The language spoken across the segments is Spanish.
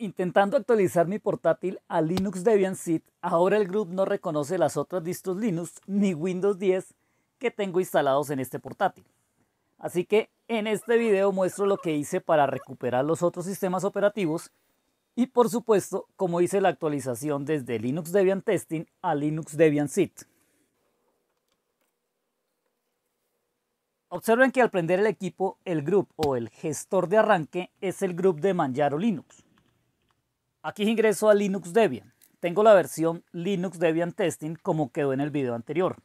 Intentando actualizar mi portátil a Linux Debian Seed, ahora el grupo no reconoce las otras distros Linux ni Windows 10 que tengo instalados en este portátil. Así que en este video muestro lo que hice para recuperar los otros sistemas operativos y por supuesto cómo hice la actualización desde Linux Debian Testing a Linux Debian Seed. Observen que al prender el equipo, el grupo o el gestor de arranque es el grupo de Manjaro Linux. Aquí ingreso a Linux Debian. Tengo la versión Linux Debian Testing como quedó en el video anterior.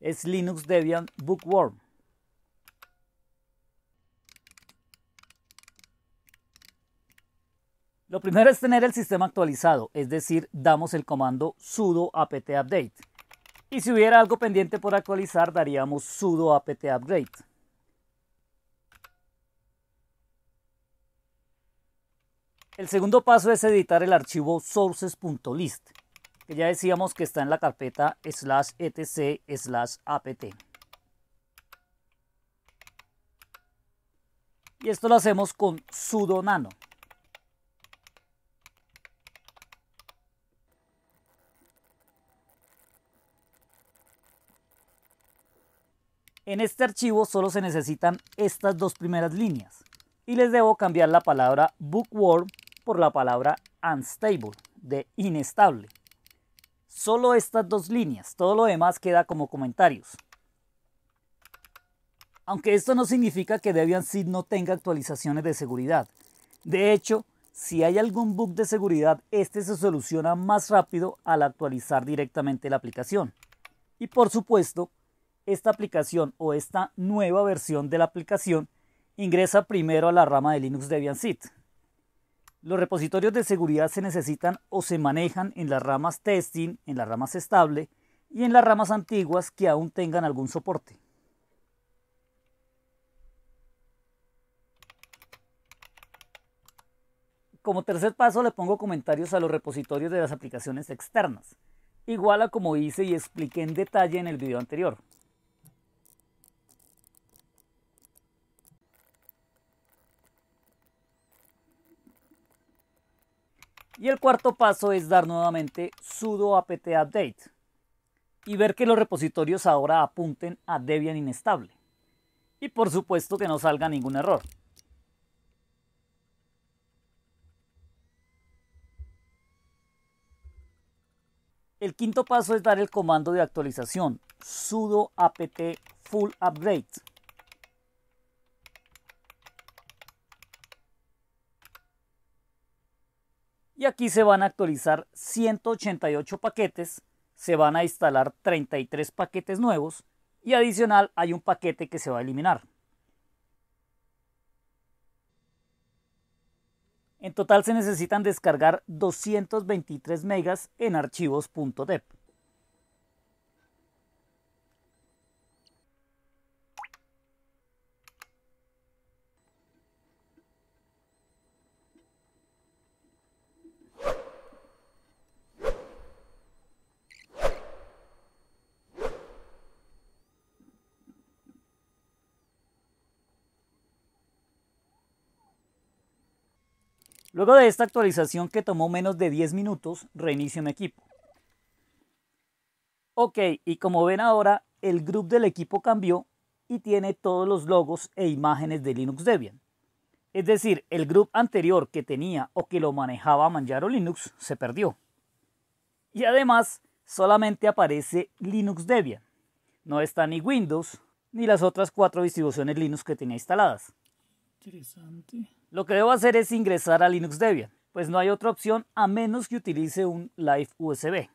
Es Linux Debian Bookworm. Lo primero es tener el sistema actualizado, es decir, damos el comando sudo apt-update. Y si hubiera algo pendiente por actualizar, daríamos sudo apt-upgrade. El segundo paso es editar el archivo sources.list, que ya decíamos que está en la carpeta slash etc slash apt. Y esto lo hacemos con sudo nano. En este archivo solo se necesitan estas dos primeras líneas y les debo cambiar la palabra bookworm por la palabra unstable, de inestable. Solo estas dos líneas, todo lo demás queda como comentarios. Aunque esto no significa que Debian-Seed no tenga actualizaciones de seguridad. De hecho, si hay algún bug de seguridad, este se soluciona más rápido al actualizar directamente la aplicación. Y por supuesto, esta aplicación o esta nueva versión de la aplicación ingresa primero a la rama de Linux Debian Seed. Los repositorios de seguridad se necesitan o se manejan en las ramas testing, en las ramas estable y en las ramas antiguas que aún tengan algún soporte. Como tercer paso le pongo comentarios a los repositorios de las aplicaciones externas, igual a como hice y expliqué en detalle en el video anterior. Y el cuarto paso es dar nuevamente sudo apt update y ver que los repositorios ahora apunten a Debian inestable. Y por supuesto que no salga ningún error. El quinto paso es dar el comando de actualización sudo apt full update Y aquí se van a actualizar 188 paquetes, se van a instalar 33 paquetes nuevos y adicional hay un paquete que se va a eliminar. En total se necesitan descargar 223 megas en archivos.dep. Luego de esta actualización que tomó menos de 10 minutos, reinicio mi equipo. Ok, y como ven ahora, el group del equipo cambió y tiene todos los logos e imágenes de Linux Debian. Es decir, el grupo anterior que tenía o que lo manejaba Manjaro Linux se perdió. Y además, solamente aparece Linux Debian. No está ni Windows ni las otras cuatro distribuciones Linux que tenía instaladas. Lo que debo hacer es ingresar a Linux Debian, pues no hay otra opción a menos que utilice un Live USB.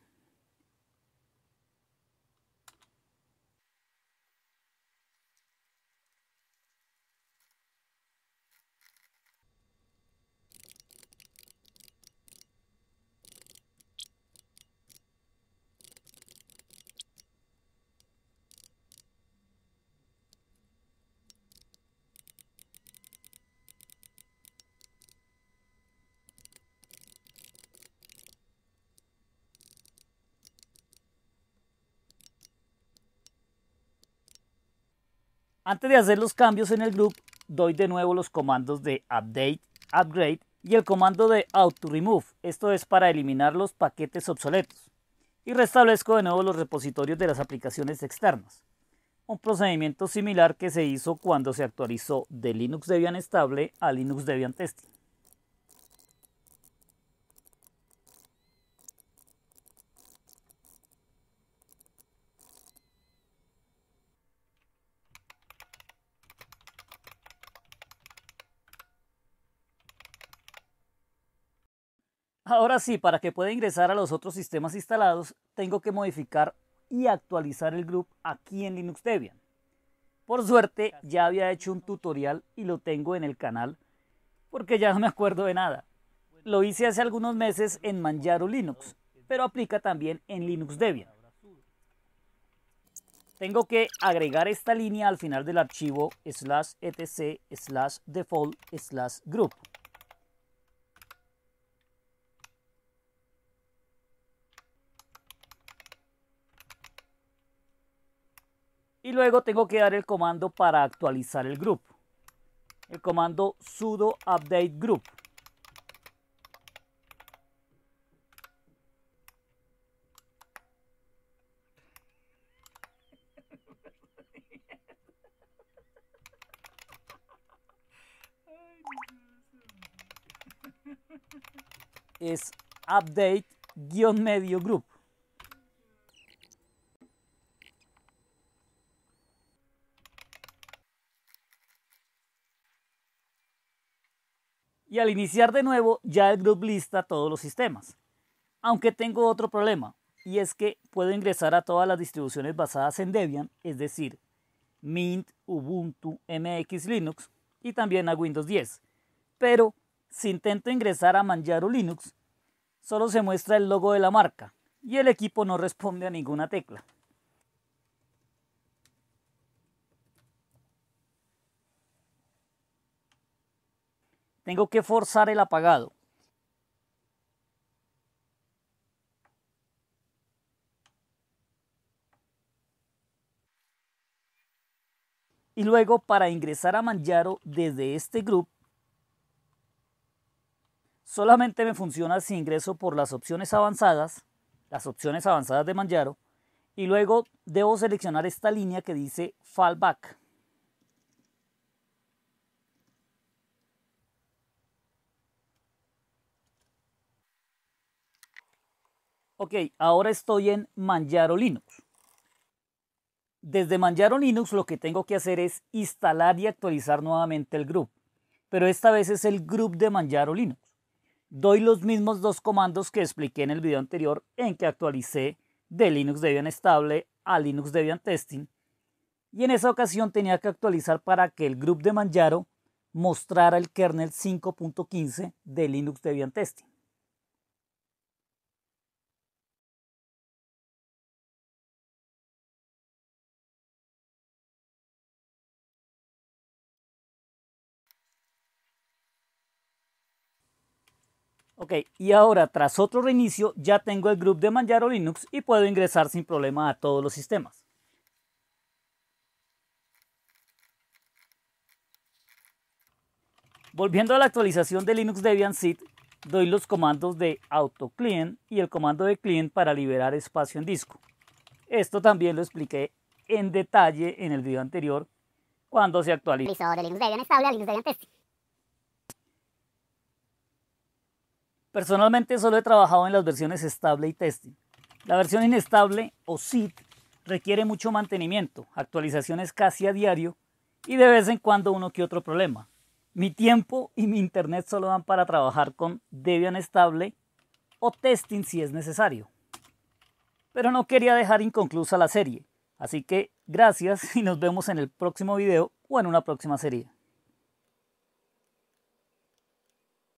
Antes de hacer los cambios en el group, doy de nuevo los comandos de update, upgrade y el comando de auto remove, esto es para eliminar los paquetes obsoletos. Y restablezco de nuevo los repositorios de las aplicaciones externas. Un procedimiento similar que se hizo cuando se actualizó de Linux Debian estable a Linux Debian Testing. Ahora sí, para que pueda ingresar a los otros sistemas instalados, tengo que modificar y actualizar el group aquí en Linux Debian. Por suerte, ya había hecho un tutorial y lo tengo en el canal, porque ya no me acuerdo de nada. Lo hice hace algunos meses en Manjaro Linux, pero aplica también en Linux Debian. Tengo que agregar esta línea al final del archivo slash etc slash default slash group. Y luego tengo que dar el comando para actualizar el grupo. El comando sudo update group. es update-medio group. y al iniciar de nuevo ya el group lista todos los sistemas. Aunque tengo otro problema y es que puedo ingresar a todas las distribuciones basadas en Debian, es decir, Mint, Ubuntu, MX Linux y también a Windows 10. Pero si intento ingresar a Manjaro Linux, solo se muestra el logo de la marca y el equipo no responde a ninguna tecla. Tengo que forzar el apagado. Y luego para ingresar a Manjaro desde este grupo, solamente me funciona si ingreso por las opciones avanzadas, las opciones avanzadas de Manjaro, y luego debo seleccionar esta línea que dice Fallback. Ok, ahora estoy en Manjaro Linux. Desde Manjaro Linux lo que tengo que hacer es instalar y actualizar nuevamente el group, pero esta vez es el group de Manjaro Linux. Doy los mismos dos comandos que expliqué en el video anterior en que actualicé de Linux Debian estable a Linux Debian Testing. Y en esa ocasión tenía que actualizar para que el group de Manjaro mostrara el kernel 5.15 de Linux Debian Testing. Ok, y ahora tras otro reinicio ya tengo el grupo de Manjaro Linux y puedo ingresar sin problema a todos los sistemas. Volviendo a la actualización de Linux Debian Seed, doy los comandos de autoclient y el comando de client para liberar espacio en disco. Esto también lo expliqué en detalle en el video anterior cuando se actualiza. de Linux Debian Linux Debian Personalmente solo he trabajado en las versiones estable y testing. La versión inestable o SID requiere mucho mantenimiento, actualizaciones casi a diario y de vez en cuando uno que otro problema. Mi tiempo y mi internet solo van para trabajar con Debian estable o testing si es necesario. Pero no quería dejar inconclusa la serie, así que gracias y nos vemos en el próximo video o en una próxima serie.